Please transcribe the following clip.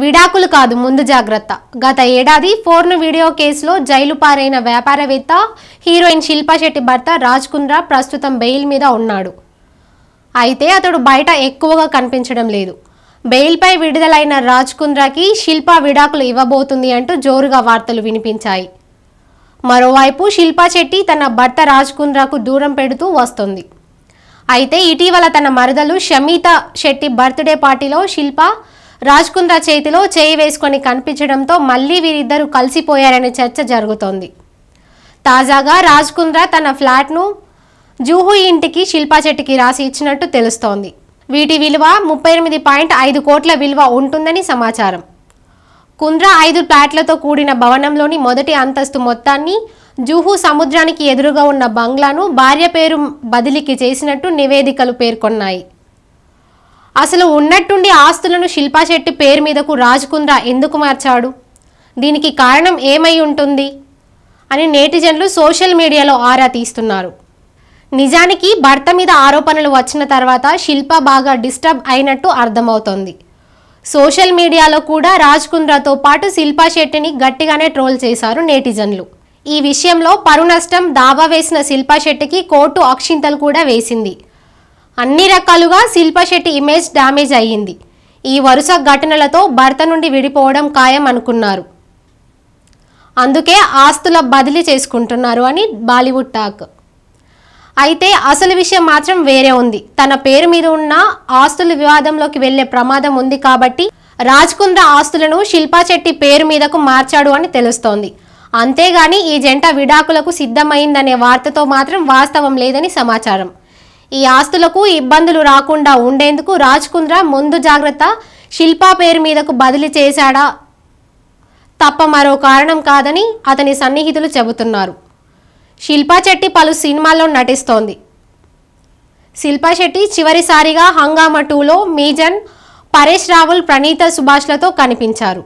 విడాకులు కాదు ముందు జాగ్రత్త గత ఏడాది ఫోర్న్ వీడియో కేసులో జైలు పారైన వ్యాపారవేత్త హీరోయిన్ శిల్పా శెట్టి భర్త రాజ్ కుంద్రా ప్రస్తుతం బెయిల్ మీద ఉన్నాడు అయితే అతడు బయట ఎక్కువగా కనిపించడం లేదు బెయిల్పై విడుదలైన రాజ్ కుంద్రాకి శిల్పా విడాకులు ఇవ్వబోతుంది అంటూ జోరుగా వార్తలు వినిపించాయి మరోవైపు శిల్పా శెట్టి తన భర్త రాజ్ కుంద్రాకు దూరం పెడుతూ వస్తుంది అయితే ఇటీవల తన మరదలు షమీత శెట్టి బర్త్డే పార్టీలో శిల్ప రాజ్ కుంద్రా చేతిలో చేయి వేసుకొని కనిపించడంతో మళ్లీ వీరిద్దరూ కలిసిపోయారనే చర్చ జరుగుతోంది తాజాగా రాజ్ కుంద్రా తన ఫ్లాట్ను జూహు ఇంటికి శిల్పా చెట్టుకి రాసి ఇచ్చినట్టు తెలుస్తోంది వీటి విలువ ముప్పై ఎనిమిది పాయింట్ ఐదు కోట్ల విలువ ఉంటుందని సమాచారం కుంద్రా ఐదు ఫ్లాట్లతో కూడిన భవనంలోని మొదటి అంతస్తు మొత్తాన్ని జూహు సముద్రానికి ఎదురుగా ఉన్న బంగ్లాను భార్య పేరు బదిలీకి చేసినట్టు నివేదికలు పేర్కొన్నాయి అసలు ఉన్నట్టుండి ఆస్తులను శిల్పా శెట్టి పేరు మీదకు రాజ్ కుంద్రా ఎందుకు మార్చాడు దీనికి కారణం ఏమై ఉంటుంది అని నేటిజన్లు సోషల్ మీడియాలో ఆరా తీస్తున్నారు నిజానికి భర్త మీద ఆరోపణలు వచ్చిన తర్వాత శిల్ప బాగా డిస్టర్బ్ అయినట్టు అర్థమవుతోంది సోషల్ మీడియాలో కూడా రాజ్ కుంద్రాతో పాటు శిల్పా శెట్టిని గట్టిగానే ట్రోల్ చేశారు నేటిజన్లు ఈ విషయంలో పరునష్టం దావా వేసిన శిల్పా శెట్టికి కోర్టు అక్షింతలు కూడా వేసింది అన్ని రకాలుగా శిల్పశెట్టి ఇమేజ్ డ్యామేజ్ అయ్యింది ఈ వరుస ఘటనలతో భర్త నుండి విడిపోవడం ఖాయం అనుకున్నారు అందుకే ఆస్తుల బదిలీ చేసుకుంటున్నారు అని బాలీవుడ్ టాక్ అయితే అసలు విషయం మాత్రం వేరే ఉంది తన పేరు మీద ఉన్న ఆస్తుల వివాదంలోకి వెళ్లే ప్రమాదం ఉంది కాబట్టి రాజ్ కుంద్ర ఆస్తులను శిల్పా శెట్టి పేరు మీదకు మార్చాడు అని తెలుస్తోంది అంతేగాని ఈ జంట విడాకులకు సిద్ధమైందనే వార్తతో మాత్రం వాస్తవం లేదని సమాచారం ఈ ఆస్తులకు ఇబ్బందులు రాకుండా ఉండేందుకు రాజ్ కుంద్రా ముందు జాగ్రత్త శిల్పా పేరు మీదకు బదిలీ చేశాడా తప్ప మరో కారణం కాదని అతని సన్నిహితులు చెబుతున్నారు శిల్పా శెట్టి పలు సినిమాల్లో నటిస్తోంది శిల్పా శెట్టి చివరిసారిగా హంగామా టూలో మీజన్ పరేష్ రావుల్ ప్రణీత సుభాష్లతో కనిపించారు